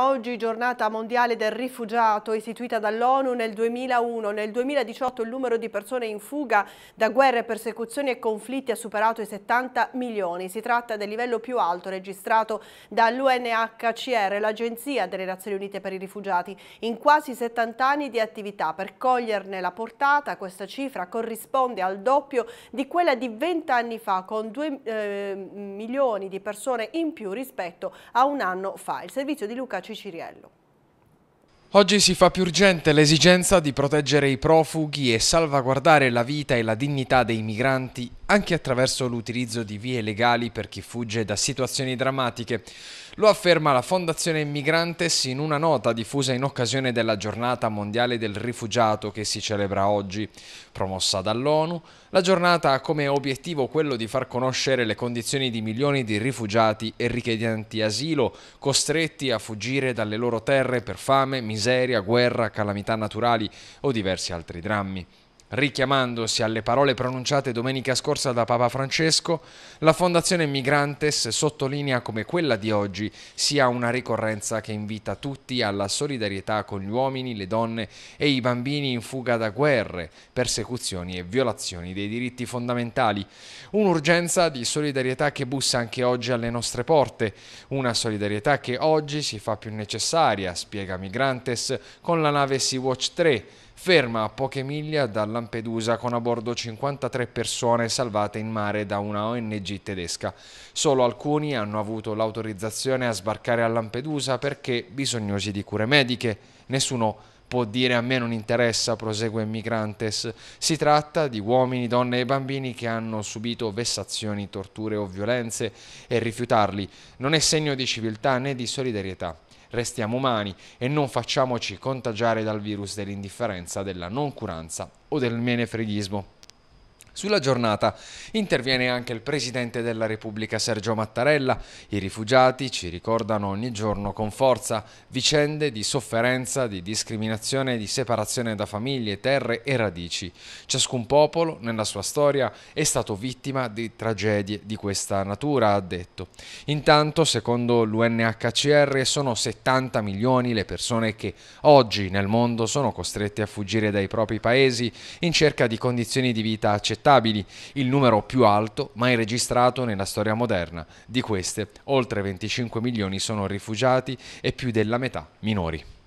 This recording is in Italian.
Oggi giornata mondiale del rifugiato istituita dall'ONU nel 2001. Nel 2018 il numero di persone in fuga da guerre, persecuzioni e conflitti ha superato i 70 milioni. Si tratta del livello più alto registrato dall'UNHCR, l'Agenzia delle Nazioni Unite per i Rifugiati, in quasi 70 anni di attività. Per coglierne la portata, questa cifra corrisponde al doppio di quella di 20 anni fa, con 2 eh, milioni di persone in più rispetto a un anno fa. Il servizio di Luca Ignacio Oggi si fa più urgente l'esigenza di proteggere i profughi e salvaguardare la vita e la dignità dei migranti anche attraverso l'utilizzo di vie legali per chi fugge da situazioni drammatiche. Lo afferma la Fondazione Migrantes in una nota diffusa in occasione della giornata mondiale del rifugiato che si celebra oggi. Promossa dall'ONU, la giornata ha come obiettivo quello di far conoscere le condizioni di milioni di rifugiati e richiedenti asilo costretti a fuggire dalle loro terre per fame, miseria, guerra, calamità naturali o diversi altri drammi. Richiamandosi alle parole pronunciate domenica scorsa da Papa Francesco, la Fondazione Migrantes sottolinea come quella di oggi sia una ricorrenza che invita tutti alla solidarietà con gli uomini, le donne e i bambini in fuga da guerre, persecuzioni e violazioni dei diritti fondamentali. Un'urgenza di solidarietà che bussa anche oggi alle nostre porte, una solidarietà che oggi si fa più necessaria, spiega Migrantes con la nave Sea-Watch 3 ferma a poche miglia da Lampedusa con a bordo 53 persone salvate in mare da una ONG tedesca. Solo alcuni hanno avuto l'autorizzazione a sbarcare a Lampedusa perché bisognosi di cure mediche. Nessuno può dire a me non interessa, prosegue Migrantes. Si tratta di uomini, donne e bambini che hanno subito vessazioni, torture o violenze e rifiutarli non è segno di civiltà né di solidarietà. Restiamo umani e non facciamoci contagiare dal virus dell'indifferenza, della noncuranza o del menefreghismo. Sulla giornata interviene anche il Presidente della Repubblica Sergio Mattarella. I rifugiati ci ricordano ogni giorno con forza vicende di sofferenza, di discriminazione di separazione da famiglie, terre e radici. Ciascun popolo nella sua storia è stato vittima di tragedie di questa natura, ha detto. Intanto, secondo l'UNHCR, sono 70 milioni le persone che oggi nel mondo sono costrette a fuggire dai propri paesi in cerca di condizioni di vita accettabili stabili, il numero più alto mai registrato nella storia moderna. Di queste, oltre 25 milioni sono rifugiati e più della metà minori.